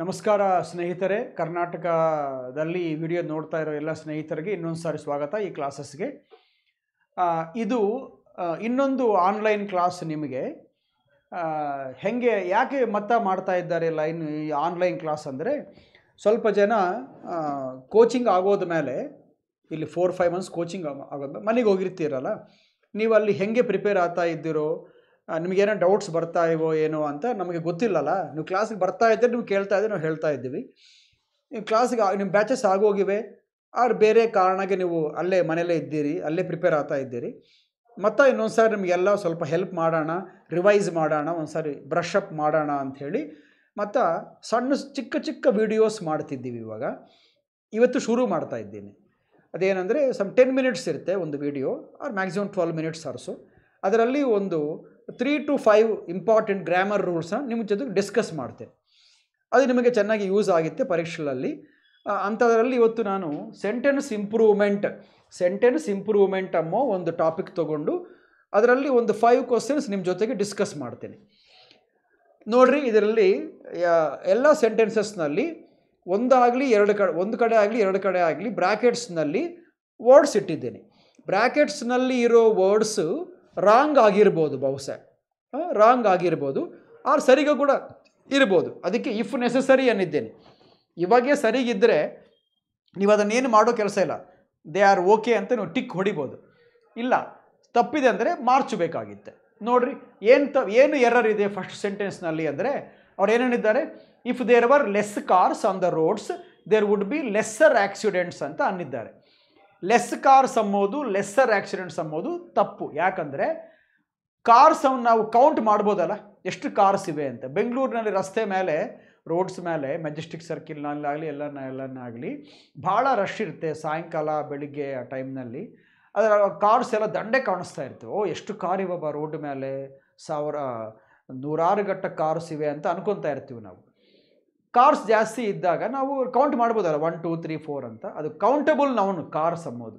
ನಮಸ್ಕಾರ ಸ್ನೇಹಿತರೆ ಕರ್ನಾಟಕದಲ್ಲಿ ಈ ವಿಡಿಯೋ ನೋಡ್ತಾ ಇರೋ ಎಲ್ಲ ಸ್ನೇಹಿತರಿಗೆ ಇನ್ನೊಂದು ಸಾರಿ ಸ್ವಾಗತ ಈ ಕ್ಲಾಸಸ್ಗೆ ಇದು ಇನ್ನೊಂದು ಆನ್ಲೈನ್ ಕ್ಲಾಸ್ ನಿಮಗೆ ಹೆಂಗೆ ಯಾಕೆ ಮತ್ತ ಮಾಡ್ತಾ ಇದ್ದಾರೆ ಲೈನ್ ಈ ಆನ್ಲೈನ್ ಕ್ಲಾಸ್ ಅಂದರೆ ಸ್ವಲ್ಪ ಜನ ಕೋಚಿಂಗ್ ಆಗೋದ ಮೇಲೆ ಇಲ್ಲಿ ಫೋರ್ ಫೈವ್ ಮಂತ್ಸ್ ಕೋಚಿಂಗ್ ಆಗೋದ ಮನೆಗೆ ಹೋಗಿರ್ತೀರಲ್ಲ ನೀವು ಅಲ್ಲಿ ಹೆಂಗೆ ಪ್ರಿಪೇರ್ ಆಗ್ತಾ ಇದ್ದೀರೋ ನಿಮಗೇನೋ ಡೌಟ್ಸ್ ಬರ್ತಾ ಇವೋ ಏನೋ ಅಂತ ನಮಗೆ ಗೊತ್ತಿಲ್ಲಲ್ಲ ನೀವು ಕ್ಲಾಸಿಗೆ ಬರ್ತಾ ಇದ್ದರೆ ನೀವು ಕೇಳ್ತಾ ಇದ್ದರೆ ನಾವು ಹೇಳ್ತಾ ಇದ್ದೀವಿ ನೀವು ಕ್ಲಾಸಿಗೆ ನಿಮ್ಮ ಬ್ಯಾಚಸ್ ಆಗೋಗಿವೆ ಆರು ಬೇರೆ ಕಾರಣಕ್ಕೆ ನೀವು ಅಲ್ಲೇ ಮನೇಲೇ ಇದ್ದೀರಿ ಅಲ್ಲೇ ಪ್ರಿಪೇರ್ ಆಗ್ತಾ ಇದ್ದೀರಿ ಮತ್ತು ಇನ್ನೊಂದು ಸಾರಿ ನಿಮಗೆಲ್ಲ ಸ್ವಲ್ಪ ಹೆಲ್ಪ್ ಮಾಡೋಣ ರಿವೈಸ್ ಮಾಡೋಣ ಒಂದು ಸಾರಿ ಬ್ರಷ್ ಅಪ್ ಮಾಡೋಣ ಅಂಥೇಳಿ ಮತ್ತು ಸಣ್ಣ ಚಿಕ್ಕ ಚಿಕ್ಕ ವೀಡಿಯೋಸ್ ಮಾಡ್ತಿದ್ದೀವಿ ಇವಾಗ ಇವತ್ತು ಶುರು ಮಾಡ್ತಾ ಇದ್ದೀನಿ ಅದೇನೆಂದರೆ ಸಮ್ ಟೆನ್ ಮಿನಿಟ್ಸ್ ಇರುತ್ತೆ ಒಂದು video or maximum twelve minutes ಅರಸು ಅದರಲ್ಲಿ ಒಂದು three to five important grammar ರೂಲ್ಸನ್ನ ನಿಮ್ಮ ಜೊತೆಗೆ ಡಿಸ್ಕಸ್ ಮಾಡ್ತೇನೆ ಅದು ನಿಮಗೆ ಚೆನ್ನಾಗಿ ಯೂಸ್ ಆಗುತ್ತೆ ಪರೀಕ್ಷೆಗಳಲ್ಲಿ ಅಂಥದ್ರಲ್ಲಿ ಇವತ್ತು ನಾನು ಸೆಂಟೆನ್ಸ್ ಇಂಪ್ರೂವ್ಮೆಂಟ್ ಸೆಂಟೆನ್ಸ್ ಇಂಪ್ರೂವ್ಮೆಂಟ್ ಅಮ್ಮ ಒಂದು ಟಾಪಿಕ್ ತೊಗೊಂಡು ಅದರಲ್ಲಿ ಒಂದು ಫೈವ್ ಕ್ವಶನ್ಸ್ ನಿಮ್ಮ ಜೊತೆಗೆ ಡಿಸ್ಕಸ್ ಮಾಡ್ತೇನೆ ನೋಡಿರಿ ಇದರಲ್ಲಿ ಎಲ್ಲ ಸೆಂಟೆನ್ಸಸ್ನಲ್ಲಿ ಒಂದಾಗಲಿ ಎರಡು ಕಡೆ ಒಂದು ಕಡೆ ಆಗಲಿ ಎರಡು ಕಡೆ ಆಗಲಿ ಬ್ರ್ಯಾಕೆಟ್ಸ್ನಲ್ಲಿ ವರ್ಡ್ಸ್ ಇಟ್ಟಿದ್ದೇನೆ ಬ್ರ್ಯಾಕೆಟ್ಸ್ನಲ್ಲಿ ಇರೋ ವರ್ಡ್ಸು ರಾಂಗ್ ಆಗಿರ್ಬೋದು ಬಹುಶಃ ರಾಂಗ್ ಆಗಿರ್ಬೋದು ಆರ್ ಸರಿಗೂ ಕೂಡ ಇರ್ಬೋದು ಅದಕ್ಕೆ ಇಫ್ ನೆಸಸರಿ ಅನ್ನಿದ್ದೇನೆ ಇವಾಗೇ ಸರಿಗಿದ್ದರೆ ನೀವು ಅದನ್ನೇನು ಮಾಡೋ ಕೆಲಸ ಇಲ್ಲ ದೇ ಆರ್ ಓಕೆ ಅಂತ ನೀವು ಟಿಕ್ ಹೊಡಿಬೋದು ಇಲ್ಲ ತಪ್ಪಿದೆ ಅಂದರೆ ಮಾರ್ಚಬೇಕಾಗಿತ್ತೆ ನೋಡ್ರಿ ಏನು ತ ಏನು ಎರರ್ ಇದೆ ಫಸ್ಟ್ ಸೆಂಟೆನ್ಸ್ನಲ್ಲಿ ಅಂದರೆ ಅವ್ರು ಏನೇನಿದ್ದಾರೆ if there were less cars on the roads there would be lesser accidents ಅಂತ ಅನ್ನಿದ್ದಾರೆ ಲೆಸ್ ಕಾರ್ಸ್ ಅಂಬೋದು ಲೆಸ್ಸರ್ ಆಕ್ಸಿಡೆಂಟ್ಸ್ ಅಂಬೋದು ತಪ್ಪು ಯಾಕಂದರೆ ಕಾರ್ಸ್ ನಾವು ಕೌಂಟ್ ಮಾಡ್ಬೋದಲ್ಲ ಎಷ್ಟು ಕಾರ್ಸ್ ಇವೆ ಅಂತ ಬೆಂಗಳೂರಿನಲ್ಲಿ ರಸ್ತೆ ಮೇಲೆ ರೋಡ್ಸ್ ಮೇಲೆ ಮೆಜೆಸ್ಟಿಕ್ ಸರ್ಕಿಲ್ನಲ್ಲಾಗಲಿ ಎಲ್ಲನ ಎಲ್ಲನಾಗಲಿ ಭಾಳ ರಶ್ ಇರುತ್ತೆ ಸಾಯಂಕಾಲ ಬೆಳಿಗ್ಗೆ ಆ ಟೈಮ್ನಲ್ಲಿ ಅದರ ಕಾರ್ಸ್ ಎಲ್ಲ ದಂಡೆ ಕಾಣಿಸ್ತಾ ಇರ್ತವೆ ಓ ಎಷ್ಟು ಕಾರ್ ಇವಬ್ಬ ರೋಡ್ ಮೇಲೆ ಸಾವಿರ ನೂರಾರು ಗಟ್ಟ ಕಾರ್ಸ್ ಇವೆ ಅಂತ ಅನ್ಕೊತಾ ಇರ್ತೀವಿ ನಾವು ಕಾರ್ಸ್ ಜಾಸ್ತಿ ಇದ್ದಾಗ ನಾವು ಕೌಂಟ್ ಮಾಡ್ಬೋದಲ್ಲ ಒನ್ ಟೂ ತ್ರೀ ಫೋರ್ ಅಂತ ಅದು ಕೌಂಟಬಲ್ ನಾವು ಕಾರ್ಸ್ ಅನ್ನೋದು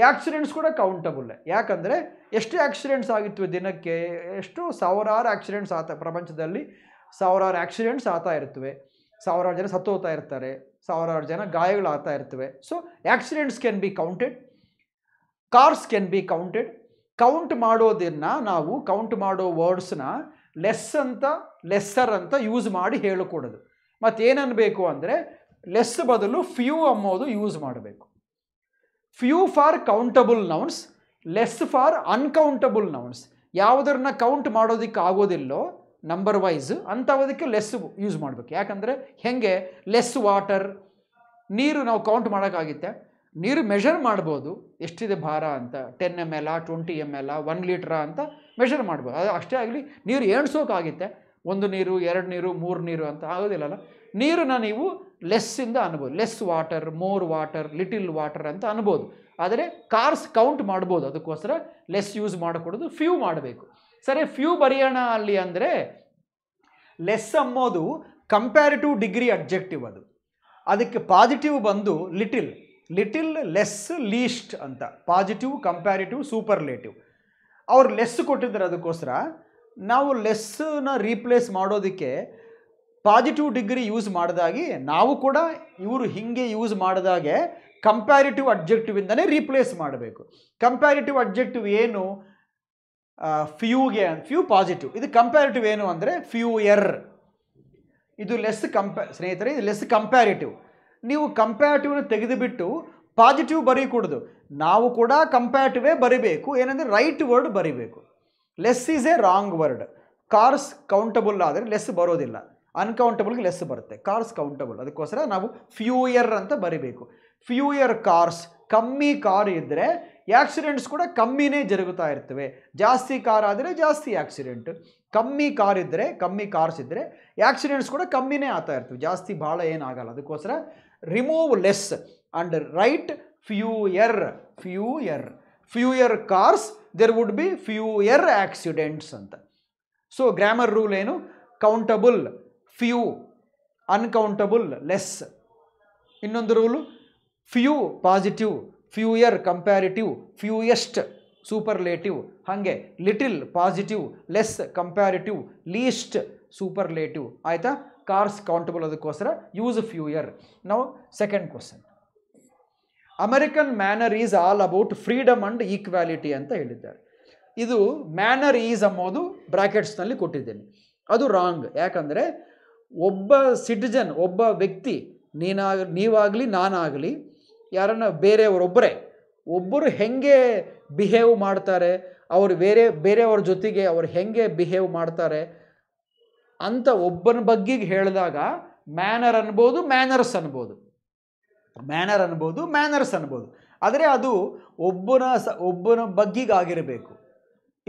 ಆ್ಯಕ್ಸಿಡೆಂಟ್ಸ್ ಕೂಡ ಕೌಂಟಬಲ್ ಯಾಕಂದರೆ ಎಷ್ಟು ಆ್ಯಕ್ಸಿಡೆಂಟ್ಸ್ ಆಗಿತ್ತು ದಿನಕ್ಕೆ ಎಷ್ಟು ಸಾವಿರಾರು ಆ್ಯಕ್ಸಿಡೆಂಟ್ಸ್ ಆತ ಪ್ರಪಂಚದಲ್ಲಿ ಸಾವಿರಾರು ಆ್ಯಕ್ಸಿಡೆಂಟ್ಸ್ ಆತಾ ಇರ್ತವೆ ಸಾವಿರಾರು ಜನ ಸತ್ತೋಗ್ತಾ ಇರ್ತಾರೆ ಸಾವಿರಾರು ಜನ ಗಾಯಗಳು ಆಗ್ತಾ ಇರ್ತವೆ so accidents can be counted cars can be counted count ಮಾಡೋದನ್ನು ನಾವು ಕೌಂಟ್ ಮಾಡೋ ವರ್ಡ್ಸ್ನ ಲೆಸ್ ಅಂತ ಲೆಸ್ಸರ್ ಅಂತ ಯೂಸ್ ಮಾಡಿ ಹೇಳಿಕೊಡೋದು ಏನನ್ನಬೇಕು ಅಂದರೆ ಲೆಸ್ ಬದಲು ಫ್ಯೂ ಅನ್ನೋದು ಯೂಸ್ ಮಾಡಬೇಕು few for countable nouns less for uncountable nouns ಯಾವುದರನ್ನ ಕೌಂಟ್ ಮಾಡೋದಕ್ಕೆ ಆಗೋದಿಲ್ಲೋ ನಂಬರ್ ವೈಸ್ ಅಂಥವದಕ್ಕೆ ಲೆಸ್ ಯೂಸ್ ಮಾಡಬೇಕು ಯಾಕಂದರೆ ಹೆಂಗೆ ಲೆಸ್ ವಾಟರ್ ನೀರು ನಾವು ಕೌಂಟ್ ಮಾಡೋಕ್ಕಾಗುತ್ತೆ ನೀರು ಮೆಷರ್ ಮಾಡ್ಬೋದು ಎಷ್ಟಿದೆ ಭಾರ ಅಂತ ten M L twenty M L one ಲೀಟ್ರಾ ಅಂತ ಮೆಷರ್ ಮಾಡ್ಬೋದು ಅದು ಅಷ್ಟೇ ಆಗಲಿ ನೀರು ಎಣ್ಸೋಕ್ಕಾಗುತ್ತೆ ಒಂದು ನೀರು ಎರಡು ನೀರು ಮೂರು ನೀರು ಅಂತ ಆಗೋದಿಲ್ಲಲ್ಲ ನೀರನ್ನು ನೀವು ಲೆಸ್ಸಿಂದ ಅನ್ಬೋದು less water more water little water ಅಂತ ಅನ್ಬೋದು ಆದರೆ ಕಾರ್ಸ್ ಕೌಂಟ್ ಮಾಡ್ಬೋದು ಅದಕ್ಕೋಸ್ಕರ ಲೆಸ್ ಯೂಸ್ ಮಾಡಿಕೊಡೋದು ಫ್ಯೂ ಮಾಡಬೇಕು ಸರಿ ಫ್ಯೂ ಬರೆಯೋಣ ಅಲ್ಲಿ ಅಂದರೆ ಲೆಸ್ ಅಂಬೋದು ಕಂಪ್ಯಾರಿಟಿವ್ ಡಿಗ್ರಿ ಅಬ್ಜೆಕ್ಟಿವ್ ಅದು ಅದಕ್ಕೆ ಪಾಸಿಟಿವ್ ಬಂದು ಲಿಟಿಲ್ ಲಿಟಿಲ್ ಲೆಸ್ ಲೀಸ್ಟ್ ಅಂತ ಪಾಸಿಟಿವ್ ಕಂಪ್ಯಾರಿಟಿವ್ ಸೂಪರ್ಲೇಟಿವ್ ಅವ್ರು ಲೆಸ್ ಕೊಟ್ಟಿದ್ದಾರೆ ಅದಕ್ಕೋಸ್ಕರ ನಾವು ಲೆಸ್ಸನ್ನ ರೀಪ್ಲೇಸ್ ಮಾಡೋದಕ್ಕೆ ಪಾಸಿಟಿವ್ ಡಿಗ್ರಿ ಯೂಸ್ ಮಾಡಿದಾಗಿ ನಾವು ಕೂಡ ಇವರು ಹೀಗೆ ಯೂಸ್ ಮಾಡಿದಾಗೆ ಕಂಪ್ಯಾರಿಟಿವ್ ಇಂದನೇ ರೀಪ್ಲೇಸ್ ಮಾಡಬೇಕು ಕಂಪ್ಯಾರಿಟಿವ್ ಅಬ್ಜೆಕ್ಟಿವ್ ಏನು ಫ್ಯೂಗೆ ಫ್ಯೂ ಪಾಸಿಟಿವ್ ಇದು ಕಂಪ್ಯಾರಿಟಿವ್ ಏನು ಅಂದರೆ ಫ್ಯೂಯರ್ ಇದು ಲೆಸ್ ಕಂಪ್ಯಾ ಸ್ನೇಹಿತರೆ ಇದು ಲೆಸ್ ಕಂಪ್ಯಾರಿಟಿವ್ ನೀವು ಕಂಪ್ಯಾರಿಟಿವ್ನ ತೆಗೆದುಬಿಟ್ಟು ಪಾಸಿಟಿವ್ ಬರೀ ನಾವು ಕೂಡ ಕಂಪ್ಯಾರಿಟಿವೇ ಬರಿಬೇಕು ಏನಂದರೆ ರೈಟ್ ವರ್ಡ್ ಬರೀಬೇಕು less is a wrong word cars countable ಆದರೆ ಲೆಸ್ ಬರೋದಿಲ್ಲ ಅನ್ಕೌಂಟಬಲ್ಗೆ ಲೆಸ್ ಬರುತ್ತೆ ಕಾರ್ಸ್ ಕೌಂಟಬಲ್ ಅದಕ್ಕೋಸ್ಕರ ನಾವು ಫ್ಯೂಯರ್ ಅಂತ ಬರಿಬೇಕು ಫ್ಯೂಯರ್ ಕಾರ್ಸ್ ಕಮ್ಮಿ ಕಾರ್ ಇದ್ದರೆ ಆ್ಯಕ್ಸಿಡೆಂಟ್ಸ್ ಕೂಡ ಕಮ್ಮಿನೇ ಜರುಗುತ್ತಾ ಇರ್ತವೆ ಜಾಸ್ತಿ ಕಾರ್ ಆದರೆ ಜಾಸ್ತಿ ಆ್ಯಕ್ಸಿಡೆಂಟ್ ಕಮ್ಮಿ ಕಾರ್ ಇದ್ದರೆ ಕಮ್ಮಿ ಕಾರ್ಸ್ ಇದ್ದರೆ ಆ್ಯಕ್ಸಿಡೆಂಟ್ಸ್ ಕೂಡ ಕಮ್ಮಿನೇ ಆಗ್ತಾ ಇರ್ತವೆ ಜಾಸ್ತಿ ಭಾಳ ಏನಾಗಲ್ಲ ಅದಕ್ಕೋಸ್ಕರ remove less and write fewer fewer fewer cars there would be fewer accidents ಅಂತ ಸೊ ಗ್ರಾಮರ್ ರೂಲ್ ಏನು ಕೌಂಟಬಲ್ ಫ್ಯೂ ಅನ್ಕೌಂಟಬಲ್ ಲೆಸ್ ಇನ್ನೊಂದು rule few positive fewer comparative fewest superlative ಹಾಗೆ little positive less comparative least superlative ಆಯಿತಾ cars countable ಅದಕ್ಕೋಸ್ಕರ use fewer ನಾವು second question American manner is all about freedom and equality ಅಂತ ಹೇಳಿದ್ದಾರೆ ಇದು manner is ಅಂಬೋದು ಬ್ರ್ಯಾಕೆಟ್ಸ್ನಲ್ಲಿ ಕೊಟ್ಟಿದ್ದೇನೆ ಅದು ರಾಂಗ್ ಯಾಕಂದರೆ ಒಬ್ಬ ಸಿಟಿಜನ್ ಒಬ್ಬ ವ್ಯಕ್ತಿ ನೀನಾಗ ನೀವಾಗಲಿ ನಾನಾಗಲಿ ಯಾರನ್ನ ಬೇರೆಯವರೊಬ್ಬರೇ ಒಬ್ಬರು ಹೆಂಗೆ ಬಿಹೇವ್ ಮಾಡ್ತಾರೆ ಅವರು ಬೇರೆ ಬೇರೆಯವ್ರ ಜೊತೆಗೆ ಅವರು ಹೆಂಗೆ ಬಿಹೇವ್ ಮಾಡ್ತಾರೆ ಅಂತ ಒಬ್ಬನ ಬಗ್ಗೆ ಹೇಳಿದಾಗ ಮ್ಯಾನರ್ ಅನ್ಬೋದು ಮ್ಯಾನರ್ಸ್ ಅನ್ಬೋದು ಮ್ಯಾನರ್ ಅನ್ಬೋದು ಮ್ಯಾನರ್ಸ್ ಅನ್ಬೋದು ಆದರೆ ಅದು ಒಬ್ಬನ ಸ ಒಬ್ಬನ ಬಗ್ಗಿಗಾಗಿರಬೇಕು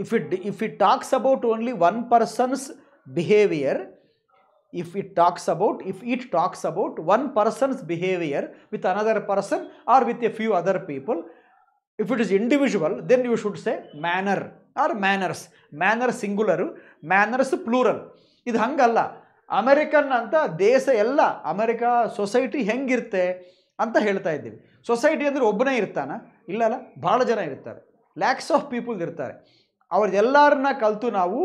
if it if it talks about only one person's behaviour if it talks about if it talks about one person's behaviour with another person or with a few other people if it is individual then you should say manner or manners manner singular manners plural ಇದು ಹಂಗಲ್ಲ American ಅಂತ ದೇಶ ಎಲ್ಲ America society ಹೆಂಗಿರುತ್ತೆ ಅಂತ ಹೇಳ್ತಾ ಇದ್ದೀವಿ society ಅಂದರೆ ಒಬ್ಬನೇ ಇರ್ತಾನ ಇಲ್ಲಲ್ಲ ಭಾಳ ಜನ ಇರ್ತಾರೆ ಲ್ಯಾಕ್ಸ್ ಆಫ್ ಪೀಪಲ್ ಇರ್ತಾರೆ ಅವ್ರದ್ದೆಲ್ಲರನ್ನ ಕಲಿತು ನಾವು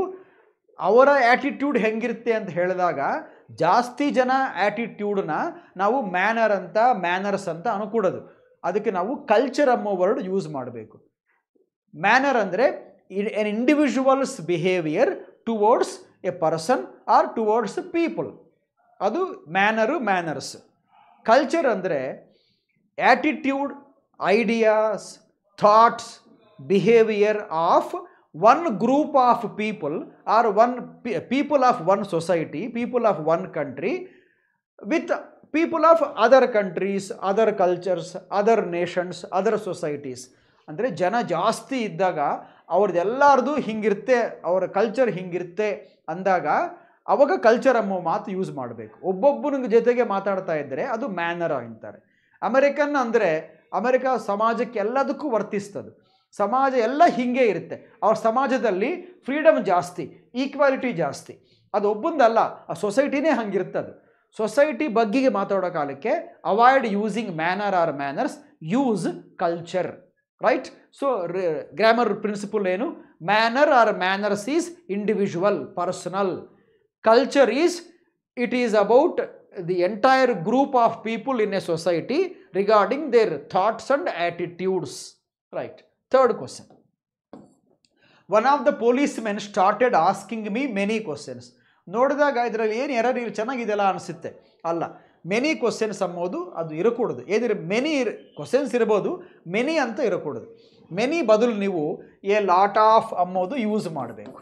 ಅವರ ಆ್ಯಟಿಟ್ಯೂಡ್ ಹೆಂಗಿರುತ್ತೆ ಅಂತ ಹೇಳಿದಾಗ ಜಾಸ್ತಿ ಜನ ಆ್ಯಟಿಟ್ಯೂಡನ್ನ ನಾವು ಮ್ಯಾನರ್ ಅಂತ ಮ್ಯಾನರ್ಸ್ ಅಂತ ಅನ್ಕೂಡೋದು ಅದಕ್ಕೆ ನಾವು ಕಲ್ಚರ್ ಅಮ್ಮ ವರ್ಡ್ ಯೂಸ್ ಮಾಡಬೇಕು ಮ್ಯಾನರ್ ಅಂದರೆ an individual's behaviour towards a person or towards people ಅದು ಮ್ಯಾನರು ಮ್ಯಾನರ್ಸ್ ಕಲ್ಚರ್ ಅಂದರೆ attitude ideas thoughts behaviour of one group of people or one people of one society people of one country with people of other countries other cultures other nations other societies ಅಂದರೆ ಜನ ಜಾಸ್ತಿ ಇದ್ದಾಗ ಅವ್ರದ್ದೆಲ್ಲರದು ಹಿಂಗಿರುತ್ತೆ ಅವರ culture ಹಿಂಗಿರುತ್ತೆ ಅಂದಾಗ ಅವಾಗ culture ಅಮ್ಮ ಮಾತು use ಮಾಡಬೇಕು ಒಬ್ಬೊಬ್ಬನ ಜೊತೆಗೆ ಮಾತಾಡ್ತಾ ಇದ್ದರೆ ಅದು ಮ್ಯಾನರ್ ಅಂತಾರೆ ಅಮೆರಿಕನ್ ಅಂದರೆ ಅಮೆರಿಕ ಸಮಾಜಕ್ಕೆ ಎಲ್ಲದಕ್ಕೂ ವರ್ತಿಸ್ತದೆ ಸಮಾಜ ಎಲ್ಲ ಹಿಂಗೆ ಇರುತ್ತೆ ಅವ್ರ ಸಮಾಜದಲ್ಲಿ ಫ್ರೀಡಮ್ ಜಾಸ್ತಿ ಈಕ್ವಾಲಿಟಿ ಜಾಸ್ತಿ ಅದು ಒಬ್ಬಂದಲ್ಲ ಆ ಸೊಸೈಟಿನೇ ಹಂಗಿರ್ತದೆ ಸೊಸೈಟಿ ಬಗ್ಗೆಗೆ ಮಾತಾಡೋ ಕಾಲಕ್ಕೆ avoid using manner or manners use culture right so grammar principle ಏನು manner or manners is individual personal Culture is, it is about the entire group of people in a society regarding their thoughts and attitudes. Right. Third question. One of the policemen started asking me many questions. ನೋಡಿದಾಗ ಇದರಲ್ಲಿ ಏನು error ಇರು ಚೆನ್ನಾಗಿದೆಯಲ್ಲ ಅನಿಸುತ್ತೆ ಅಲ್ಲ many questions ಅಂಬೋದು ಅದು ಇರಕೂಡದು ಏನಿರ ಮೆನಿ ಇರ್ ಕ್ವಶನ್ಸ್ ಇರ್ಬೋದು ಮೆನಿ ಅಂತ ಇರಕೂಡದು Many ಬದಲು ನೀವು ಎ ಲಾಟ್ ಆಫ್ ಅಂಬೋದು ಯೂಸ್ ಮಾಡಬೇಕು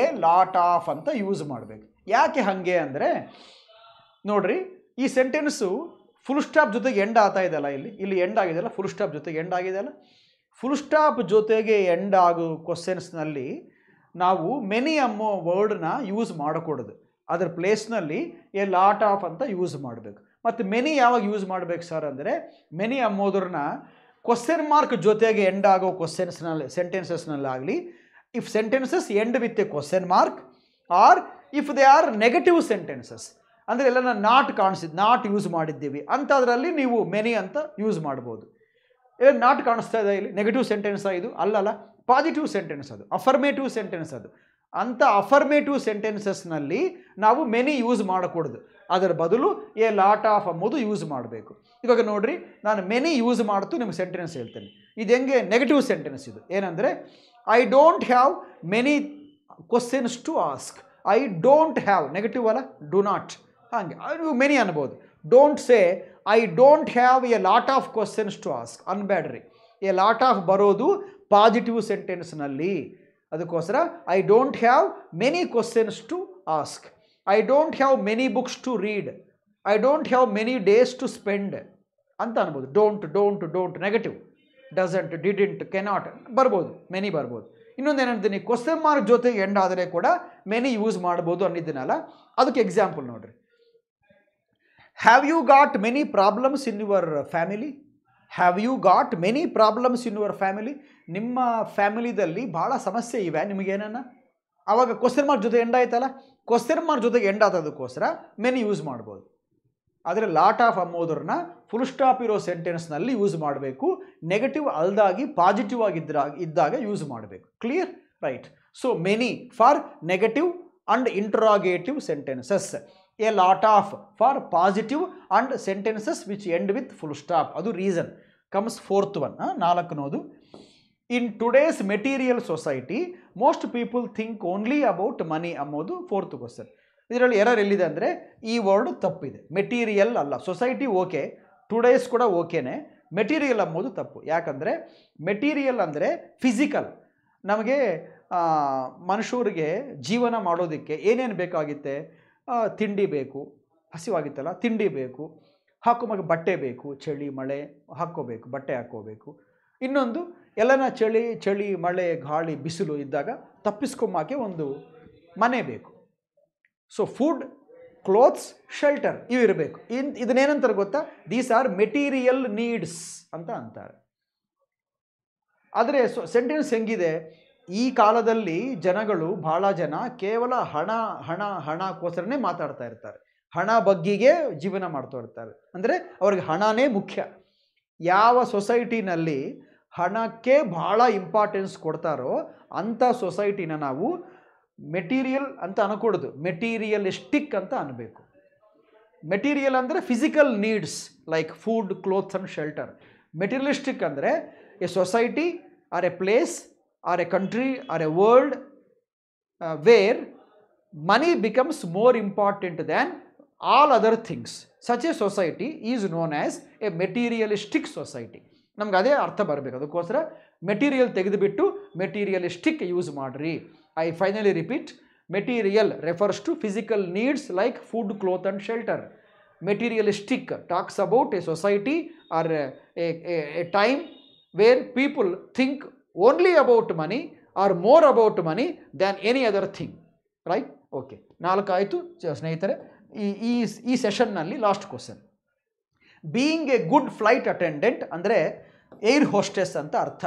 ಎ ಲಾಟ್ ಆಫ್ ಅಂತ ಯೂಸ್ ಮಾಡಬೇಕು ಯಾಕೆ ಹಾಗೆ ಅಂದರೆ ನೋಡ್ರಿ ಈ ಸೆಂಟೆನ್ಸು ಫುಲ್ ಸ್ಟಾಪ್ ಜೊತೆಗೆ ಎಂಡ್ ಆಗ್ತಾ ಇದೆಯಲ್ಲ ಇಲ್ಲಿ ಇಲ್ಲಿ ಎಂಡ್ ಆಗಿದೆಯಲ್ಲ ಫುಲ್ ಸ್ಟಾಪ್ ಜೊತೆಗೆ ಎಂಡ್ ಆಗಿದೆಯಲ್ಲ ಫುಲ್ ಸ್ಟಾಪ್ ಜೊತೆಗೆ ಎಂಡ್ ಆಗೋ ಕ್ವಶನ್ಸ್ನಲ್ಲಿ ನಾವು ಮೆನಿ ಅಮ್ಮೋ ವರ್ಡ್ನ ಯೂಸ್ ಮಾಡಕೂಡದು ಅದರ ಪ್ಲೇಸ್ನಲ್ಲಿ ಎ ಲಾಟ್ ಆಫ್ ಅಂತ ಯೂಸ್ ಮಾಡಬೇಕು ಮತ್ತು ಮೆನಿ ಯಾವಾಗ ಯೂಸ್ ಮಾಡಬೇಕು ಸರ್ ಅಂದರೆ ಮೆನಿ ಅಮ್ಮೋದ್ರನ್ನ ಕ್ವಶನ್ ಮಾರ್ಕ್ ಜೊತೆಗೆ ಎಂಡ್ ಆಗೋ ಕ್ವಶನ್ಸ್ನಲ್ಲಿ ಸೆಂಟೆನ್ಸಸ್ನಲ್ಲಾಗಲಿ if sentences end with a question mark or if they are negative sentences ಅಂದರೆ ಎಲ್ಲ ನಾನು ನಾಟ್ ಕಾಣಿಸಿದ್ದು ನಾಟ್ ಯೂಸ್ ಮಾಡಿದ್ದೀವಿ ಅಂಥದ್ರಲ್ಲಿ ನೀವು ಮೆನಿ ಅಂತ ಯೂಸ್ ಮಾಡ್ಬೋದು ಏನು ನಾಟ್ ಕಾಣಿಸ್ತಾ ಇದೆ ಇಲ್ಲಿ ನೆಗೆಟಿವ್ ಸೆಂಟೆನ್ಸ ಇದು ಅಲ್ಲಲ್ಲ ಪಾಸಿಟಿವ್ ಸೆಂಟೆನ್ಸ್ ಅದು ಅಫರ್ಮೇಟಿವ್ ಸೆಂಟೆನ್ಸ್ ಅದು ಅಂಥ ಅಫರ್ಮೇಟಿವ್ ಸೆಂಟೆನ್ಸಸ್ನಲ್ಲಿ ನಾವು ಮೆನಿ ಯೂಸ್ ಮಾಡಕೂಡ್ದು ಅದರ ಬದಲು ಎ ಲಾಟ್ ಆಫ್ ಅಂಬೋದು ಯೂಸ್ ಮಾಡಬೇಕು ಇವಾಗ ನೋಡಿರಿ ನಾನು ಮೆನಿ ಯೂಸ್ ಮಾಡ್ತು ನಿಮ್ಗೆ ಸೆಂಟೆನ್ಸ್ ಹೇಳ್ತೇನೆ ಇದು ಹೆಂಗೆ ನೆಗೆಟಿವ್ ಸೆಂಟೆನ್ಸ್ ಇದು ಏನಂದರೆ I don't have many questions to ask I don't have negative ಅಲ್ಲ ಡೂ ನಾಟ್ ಹಾಗೆ ಮೆನಿ ಅನ್ಬೋದು don't say I don't have a lot of questions to ask ಅನ್ಬ್ಯಾಡ್ರಿ ಎ ಲಾಟ್ ಆಫ್ ಬರೋದು ಪಾಸಿಟಿವ್ ಸೆಂಟೆನ್ಸ್ನಲ್ಲಿ ಅದಕ್ಕೋಸ್ಕರ I don't have many questions to ask I don't have many books to read I don't have many days to spend ಅಂತ ಅನ್ಬೋದು don't don't don't negative doesn't didn't cannot ಬರ್ಬೋದು many ಬರ್ಬೋದು ಇನ್ನೊಂದು ಏನಂತೀನಿ question mark ಜೊತೆ end ಆದರೆ ಕೂಡ many use ಮಾಡ್ಬೋದು ಅನ್ನಿದ್ದೀನಲ್ಲ ಅದಕ್ಕೆ ಎಕ್ಸಾಂಪಲ್ ನೋಡ್ರಿ have you got many problems in your family have you got many problems in your family ನಿಮ್ಮ ಫ್ಯಾಮಿಲಿದಲ್ಲಿ ಭಾಳ ಸಮಸ್ಯೆ ಇವೆ ನಿಮಗೇನನ್ನ ಆವಾಗ ಕ್ವಶನ್ ಮಾರ್ಕ್ ಜೊತೆ ಎಂಡ್ ಆಯ್ತಲ್ಲ ಕ್ವಶನ್ ಮಾರ್ಕ್ ಜೊತೆಗೆ ಎಂಡ್ ಆದದಕ್ಕೋಸ್ಕರ ಮೆನಿ ಯೂಸ್ ಮಾಡ್ಬೋದು ಆದರೆ ಲಾಟ್ ಆಫ್ ಅಂಬೋದ್ರನ್ನ ಫುಲ್ ಸ್ಟಾಪ್ ಇರೋ ಸೆಂಟೆನ್ಸ್ನಲ್ಲಿ ಯೂಸ್ ಮಾಡಬೇಕು ನೆಗೆಟಿವ್ ಅಲ್ದಾಗಿ ಪಾಸಿಟಿವ್ ಆಗಿದ್ದಾಗ ಇದ್ದಾಗ ಯೂಸ್ ಮಾಡಬೇಕು clear right So, many for negative and interrogative sentences. A lot of for positive and sentences which end with full stop. Adu reason. Comes fourth one. nalaknodu In today's material society, most people think only about money ammodu fourth question. ಇದರಲ್ಲಿ error ಎಲ್ಲಿದೆ ಅಂದರೆ ಈ word ತಪ್ಪಿದೆ material ಅಲ್ಲ society okay today's ಕೂಡ ಓಕೆನೇ material ಅಂಬೋದು ತಪ್ಪು ಯಾಕಂದರೆ ಮೆಟೀರಿಯಲ್ ಅಂದರೆ ಫಿಸಿಕಲ್ ನಮಗೆ ಮನುಷ್ಯರಿಗೆ ಜೀವನ ಮಾಡೋದಕ್ಕೆ ಏನೇನು ಬೇಕಾಗಿತ್ತೆ ತಿಂಡಿ ಬೇಕು ಹಸಿವಾಗಿತ್ತಲ್ಲ ತಿಂಡಿ ಬೇಕು ಹಾಕೋಮಗೆ ಬಟ್ಟೆ ಬೇಕು ಚಳಿ ಮಳೆ ಹಾಕ್ಕೋಬೇಕು ಬಟ್ಟೆ ಹಾಕ್ಕೋಬೇಕು ಇನ್ನೊಂದು ಎಲ್ಲನ ಚಳಿ ಚಳಿ ಮಳೆ ಗಾಳಿ ಬಿಸಿಲು ಇದ್ದಾಗ ತಪ್ಪಿಸ್ಕೊಂಬಾಕೆ ಒಂದು ಮನೆ ಬೇಕು ಸೊ ಫುಡ್ ಕ್ಲೋತ್ಸ್ ಶೆಲ್ಟರ್ ಇವು ಇರಬೇಕು ಇನ್ ಇದನ್ನೇನಂತಾರೆ ಗೊತ್ತಾ ದೀಸ್ ಆರ್ ಮೆಟೀರಿಯಲ್ ನೀಡ್ಸ್ ಅಂತ ಅಂತಾರೆ ಆದರೆ ಸೊ ಸೆಂಟೆನ್ಸ್ ಹೆಂಗಿದೆ ಈ ಕಾಲದಲ್ಲಿ ಜನಗಳು ಬಹಳ ಜನ ಕೇವಲ ಹಣ ಹಣ ಹಣಕ್ಕೋಸ್ಕರನೇ ಮಾತಾಡ್ತಾ ಇರ್ತಾರೆ ಹಣ ಬಗ್ಗೆ ಜೀವನ ಮಾಡ್ತಾ ಇರ್ತಾರೆ ಅಂದರೆ ಅವ್ರಿಗೆ ಹಣನೇ ಮುಖ್ಯ ಯಾವ ಸೊಸೈಟಿನಲ್ಲಿ ಹಣಕ್ಕೆ ಬಹಳ ಇಂಪಾರ್ಟೆನ್ಸ್ ಕೊಡ್ತಾರೋ ಅಂಥ ಸೊಸೈಟಿನ ನಾವು ಮೆಟೀರಿಯಲ್ ಅಂತ ಅನ್ಕೊಡೋದು ಮೆಟೀರಿಯಲಿಸ್ಟಿಕ್ ಅಂತ ಅನ್ನಬೇಕು ಮೆಟೀರಿಯಲ್ ಅಂದರೆ physical needs like food clothes and shelter materialistic ಅಂದರೆ a society or a place or a country or a world uh, where money becomes more important than all other things. Such a society is known as a materialistic society. Now, Namgade artha barbekadukosra material bit to materialistic use madri. I finally repeat material refers to physical needs like food, cloth, and shelter. Materialistic talks about a society or a, a time where people think only about money or more about money than any other thing right okay ನಾಲ್ಕಾಯಿತು ಸ್ನೇಹಿತರೆ ಈ ಈ ಈ ಸೆಷನ್ನಲ್ಲಿ last question being a good flight attendant ಅಂದರೆ air hostess ಅಂತ ಅರ್ಥ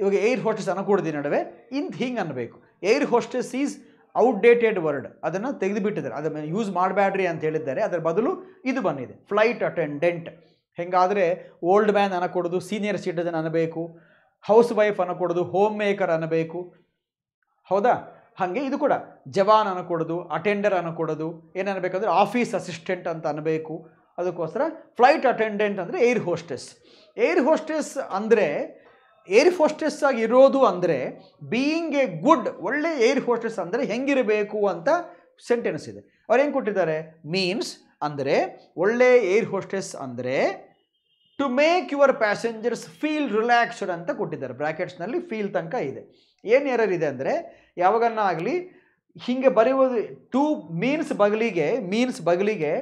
ಇವಾಗ ಏರ್ ಹೋಸ್ಟೆಸ್ ಅನ್ನಕೂಡದಿ ನಡುವೆ ಇಂತ ಹಿಂಗೆ ಅನ್ನಬೇಕು air hostess is outdated word ಅದನ್ನು ತೆಗೆದುಬಿಟ್ಟಿದ್ದಾರೆ ಅದನ್ನು ಯೂಸ್ ಮಾಡಬೇಡ್ರಿ ಅಂತ ಹೇಳಿದ್ದಾರೆ ಅದರ ಬದಲು ಇದು ಬಂದಿದೆ ಫ್ಲೈಟ್ ಅಟೆಂಡೆಂಟ್ ಹೆಂಗಾದರೆ ಓಲ್ಡ್ ಮ್ಯಾನ್ ಅನ್ನಕೊಡೋದು ಸೀನಿಯರ್ ಸಿಟಿಜನ್ ಅನ್ನಬೇಕು ಹೌಸ್ ವೈಫ್ ಕೊಡೋದು ಹೋಮ್ ಮೇಕರ್ ಅನ್ನಬೇಕು ಹೌದಾ ಹಾಗೆ ಇದು ಕೂಡ ಜವಾನ್ ಕೊಡೋದು ಅಟೆಂಡರ್ ಅನ್ನಕೂಡದು ಏನನ್ನಬೇಕಂದ್ರೆ ಆಫೀಸ್ ಅಸಿಸ್ಟೆಂಟ್ ಅಂತ ಅನ್ನಬೇಕು ಅದಕ್ಕೋಸ್ಕರ ಫ್ಲೈಟ್ ಅಟೆಂಡೆಂಟ್ ಅಂದರೆ ಏರ್ ಹೋಸ್ಟೆಸ್ ಏರ್ ಹೋಸ್ಟೆಸ್ ಅಂದರೆ ಏರ್ ಹೋಸ್ಟೆಸ್ ಆಗಿ ಇರೋದು ಅಂದರೆ ಬೀಯಿಂಗ್ ಎ ಗುಡ್ ಒಳ್ಳೆ ಏರ್ ಹೋಸ್ಟೆಸ್ ಅಂದರೆ ಹೆಂಗಿರಬೇಕು ಅಂತ ಸೆಂಟೆನ್ಸ್ ಇದೆ ಅವ್ರು ಹೆಂಗೆ ಕೊಟ್ಟಿದ್ದಾರೆ ಮೀನ್ಸ್ ಅಂದರೆ ಒಳ್ಳೆ ಏರ್ ಹೋಸ್ಟೆಸ್ ಅಂದರೆ to make your passengers feel relaxed ಅಂತ ಕೊಟ್ಟಿದ್ದಾರೆ ಬ್ರ್ಯಾಕೆಟ್ಸ್ನಲ್ಲಿ ಫೀಲ್ ತನಕ ಇದೆ ಏನು ಎರರ್ ಇದೆ ಅಂದರೆ ಯಾವಾಗನ್ನ ಆಗಲಿ ಹೀಗೆ ಬರೆಯುವುದು ಟೂ ಮೀನ್ಸ್ ಬಗಲಿಗೆ ಮೀನ್ಸ್ ಬಗಲಿಗೆ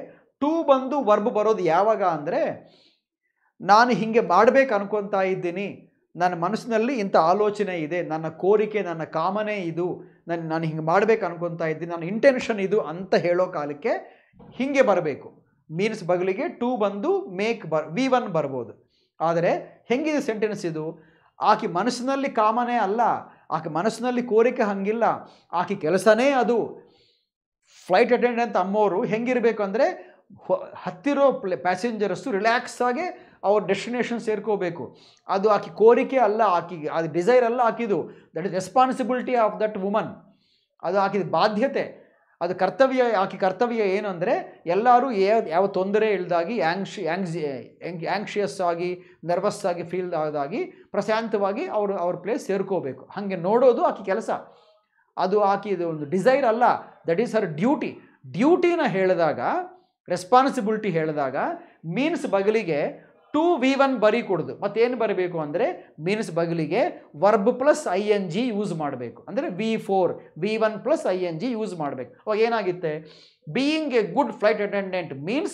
ಟೂ ಬಂದು ವರ್ಬ್ ಬರೋದು ಯಾವಾಗ ಅಂದರೆ ನಾನು ಹೀಗೆ ಮಾಡಬೇಕು ಅನ್ಕೊತಾ ಇದ್ದೀನಿ ನನ್ನ ಮನಸ್ಸಿನಲ್ಲಿ ಇಂಥ ಆಲೋಚನೆ ಇದೆ ನನ್ನ ಕೋರಿಕೆ ನನ್ನ ಕಾಮನೆ ಇದು ನಾನು ನಾನು ಹಿಂಗೆ ಮಾಡಬೇಕು ಅನ್ಕೊತಾ ಇದ್ದೀನಿ ನನ್ನ ಇಂಟೆನ್ಷನ್ ಇದು ಅಂತ ಹೇಳೋ ಕಾಲಕ್ಕೆ ಹೀಗೆ ಬರಬೇಕು ಮೀನ್ಸ್ ಬಗಲಿಗೆ ಟು ಬಂದು ಮೇಕ್ ಬರ್ ವಿ ಒನ್ ಬರ್ಬೋದು ಆದರೆ ಹೆಂಗಿದೆ ಸೆಂಟೆನ್ಸ್ ಇದು ಆಕೆ ಮನಸ್ಸಿನಲ್ಲಿ ಕಾಮನೇ ಅಲ್ಲ ಆಕೆ ಮನಸ್ಸಿನಲ್ಲಿ ಕೋರಿಕೆ ಹಂಗಿಲ್ಲ ಆಕೆ ಕೆಲಸನೇ ಅದು ಫ್ಲೈಟ್ ಅಟೆಂಡೆಂಟ್ ಅಮ್ಮೋರು ಹೆಂಗಿರಬೇಕು ಅಂದರೆ ಹತ್ತಿರೋ ಪ್ಲೇ ಪ್ಯಾಸೆಂಜರ್ಸು ರಿಲ್ಯಾಕ್ಸ್ ಆಗಿ ಅವ್ರ ಡೆಸ್ಟಿನೇಷನ್ ಸೇರ್ಕೋಬೇಕು ಅದು ಆಕೆ ಕೋರಿಕೆ ಅಲ್ಲ ಆಕೆಗೆ ಅದು ಡಿಸೈರ್ ಅಲ್ಲ ಆಕಿದು that is responsibility of that woman ಅದು ಆಕಿದ ಬಾಧ್ಯತೆ ಅದು ಕರ್ತವ್ಯ ಆಕೆ ಕರ್ತವ್ಯ ಏನು ಅಂದರೆ ಎಲ್ಲರೂ ಯಾವ ತೊಂದರೆ ಇಳ್ದಾಗಿ ಆ್ಯಂಗ್ಶಿ ಆ್ಯಂಗ್ಸಿ ಆ್ಯಂಗ್ಶಿಯಸ್ ಆಗಿ ನರ್ವಸ್ ಆಗಿ ಫೀಲ್ ಆದಾಗಿ ಪ್ರಶಾಂತವಾಗಿ ಅವರು ಅವ್ರ ಪ್ಲೇಸ್ ಸೇರ್ಕೋಬೇಕು ಹಾಗೆ ನೋಡೋದು ಆಕೆ ಕೆಲಸ ಅದು ಆಕೆ ಇದು ಒಂದು ಡಿಸೈರ್ ಅಲ್ಲ ದಟ್ ಈಸ್ ಅವರ್ ಡ್ಯೂಟಿ ಡ್ಯೂಟಿನ ಹೇಳಿದಾಗ ರೆಸ್ಪಾನ್ಸಿಬಿಲಿಟಿ ಹೇಳಿದಾಗ ಮೀನ್ಸ್ ಬಗಲಿಗೆ ಟು ವಿ ಒನ್ ಬರೀ ಕೊಡೋದು ಮತ್ತೇನು ಬರಬೇಕು ಅಂದರೆ ಮೀನ್ಸ್ ಬಗಲಿಗೆ verb plus I N G use ಮಾಡಬೇಕು ಅಂದರೆ V four V one plus I N G use ಮಾಡಬೇಕು ಅವಾಗ ಏನಾಗುತ್ತೆ being a good flight attendant means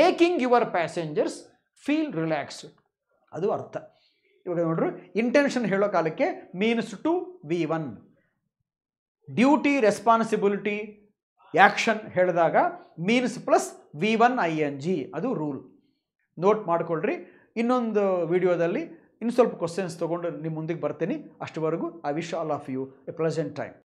making your passengers feel relaxed ಅದು ಅರ್ಥ ಇವಾಗ ನೋಡ್ರಿ ಇಂಟೆನ್ಷನ್ ಹೇಳೋ ಕಾಲಕ್ಕೆ means to V one duty responsibility action ಹೇಳಿದಾಗ means plus V one I N G ಅದು ರೂಲ್ ನೋಟ್ ಮಾಡಿಕೊಳ್ಳ್ರಿ ಇನ್ನೊಂದು ವಿಡಿಯೋದಲ್ಲಿ ಇನ್ನು ಸ್ವಲ್ಪ ಕ್ವಶನ್ಸ್ ತೊಗೊಂಡು ನಿಮ್ಮ ಮುಂದಿಗೆ ಬರ್ತೀನಿ ಅಷ್ಟುವರೆಗೂ I wish all of you a present time